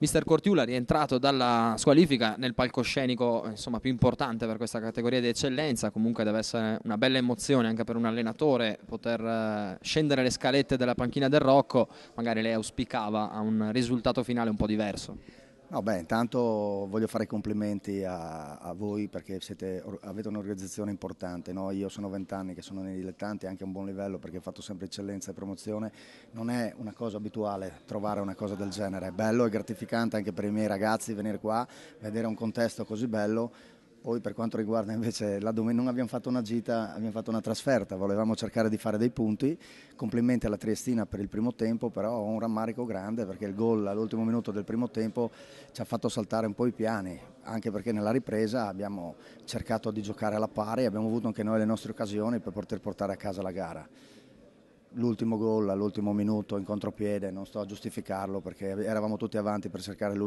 Mister Cortiula rientrato dalla squalifica nel palcoscenico insomma, più importante per questa categoria di eccellenza, comunque deve essere una bella emozione anche per un allenatore poter eh, scendere le scalette della panchina del Rocco, magari lei auspicava a un risultato finale un po' diverso. No, beh, intanto voglio fare i complimenti a, a voi perché siete, avete un'organizzazione importante. No? Io sono vent'anni che sono nei dilettanti, anche a un buon livello perché ho fatto sempre eccellenza e promozione. Non è una cosa abituale trovare una cosa del genere. È bello e gratificante anche per i miei ragazzi venire qua, vedere un contesto così bello poi per quanto riguarda invece la domenica, non abbiamo fatto una gita, abbiamo fatto una trasferta, volevamo cercare di fare dei punti, complimenti alla Triestina per il primo tempo, però ho un rammarico grande perché il gol all'ultimo minuto del primo tempo ci ha fatto saltare un po' i piani, anche perché nella ripresa abbiamo cercato di giocare alla pari, abbiamo avuto anche noi le nostre occasioni per poter portare a casa la gara l'ultimo gol all'ultimo minuto in contropiede, non sto a giustificarlo perché eravamo tutti avanti per cercare l'1-1, 1-0,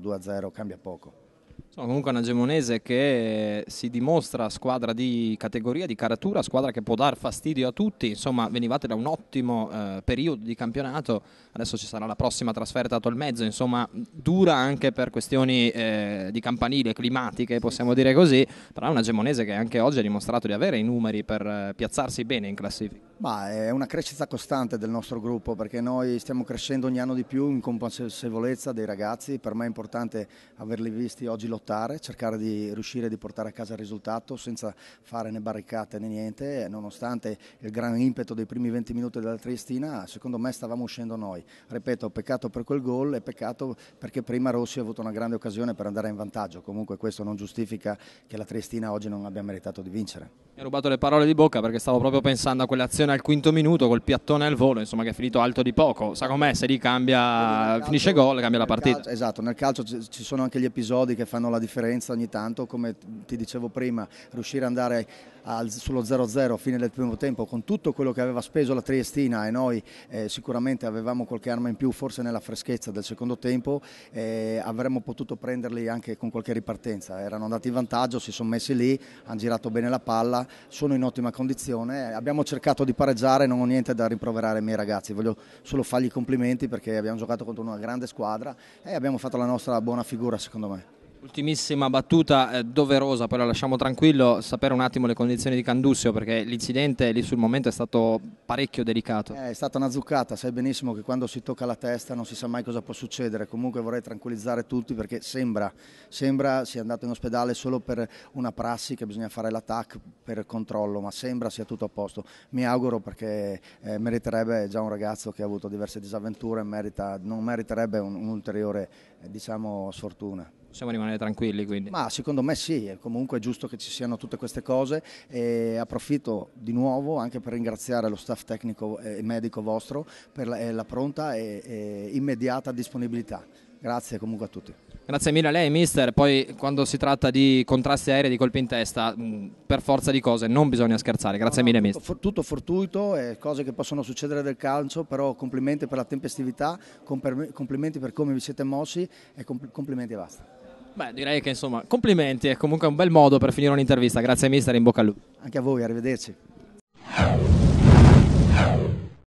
2-0, cambia poco. Sono comunque una gemonese che si dimostra squadra di categoria, di caratura, squadra che può dar fastidio a tutti, insomma venivate da un ottimo eh, periodo di campionato, adesso ci sarà la prossima trasferta a Tolmezzo, insomma dura anche per questioni eh, di campanile, climatiche possiamo dire così, però è una gemonese che anche oggi ha dimostrato di avere i numeri per eh, piazzarsi bene in classifica. Ma è una crescita costante del nostro gruppo perché noi stiamo crescendo ogni anno di più in consapevolezza dei ragazzi, per me è importante averli visti oggi lottare, cercare di riuscire a portare a casa il risultato senza fare né barricate né niente, nonostante il gran impeto dei primi 20 minuti della Triestina, secondo me stavamo uscendo noi. Ripeto, peccato per quel gol e peccato perché prima Rossi ha avuto una grande occasione per andare in vantaggio, comunque questo non giustifica che la Triestina oggi non abbia meritato di vincere. Mi ha rubato le parole di bocca perché stavo proprio pensando a quelle azioni Fiorentina al quinto minuto col piattone al volo, insomma, che è finito alto di poco. Sa com'è, se lì cambia, calcio, finisce gol, cambia la partita. Calcio, esatto, nel calcio ci sono anche gli episodi che fanno la differenza ogni tanto, come ti dicevo prima, riuscire ad andare al, sullo 0-0 fine del primo tempo con tutto quello che aveva speso la Triestina e noi eh, sicuramente avevamo qualche arma in più, forse nella freschezza del secondo tempo, eh, avremmo potuto prenderli anche con qualche ripartenza. Erano andati in vantaggio, si sono messi lì, hanno girato bene la palla, sono in ottima condizione, abbiamo cercato di pareggiare, non ho niente da rimproverare ai miei ragazzi, voglio solo fargli i complimenti perché abbiamo giocato contro una grande squadra e abbiamo fatto la nostra buona figura secondo me. Ultimissima battuta eh, doverosa, poi la lasciamo tranquillo, sapere un attimo le condizioni di Candussio perché l'incidente lì sul momento è stato parecchio delicato. Eh, è stata una zuccata, sai benissimo che quando si tocca la testa non si sa mai cosa può succedere, comunque vorrei tranquillizzare tutti perché sembra, sembra sia andato in ospedale solo per una prassi che bisogna fare l'attack per controllo, ma sembra sia tutto a posto. Mi auguro perché eh, meriterebbe già un ragazzo che ha avuto diverse disavventure, merita, non meriterebbe un'ulteriore un eh, diciamo, sfortuna possiamo rimanere tranquilli quindi. Ma secondo me sì, è comunque giusto che ci siano tutte queste cose e approfitto di nuovo anche per ringraziare lo staff tecnico e medico vostro per la, eh, pronta e, immediata disponibilità. Grazie comunque a tutti. Grazie mille a lei mister, poi quando si tratta di contrasti aerei, di colpi in testa, mm, per forza di cose non bisogna scherzare, grazie no, mille tutto, mister. tutto fortuito, eh, cose che possono succedere del calcio, però complimenti per la tempestività, complimenti per come vi siete mossi e compl complimenti e basta. Beh, direi che insomma, complimenti, è comunque un bel modo per finire un'intervista. Grazie mister, in bocca al lupo. Anche a voi, arrivederci.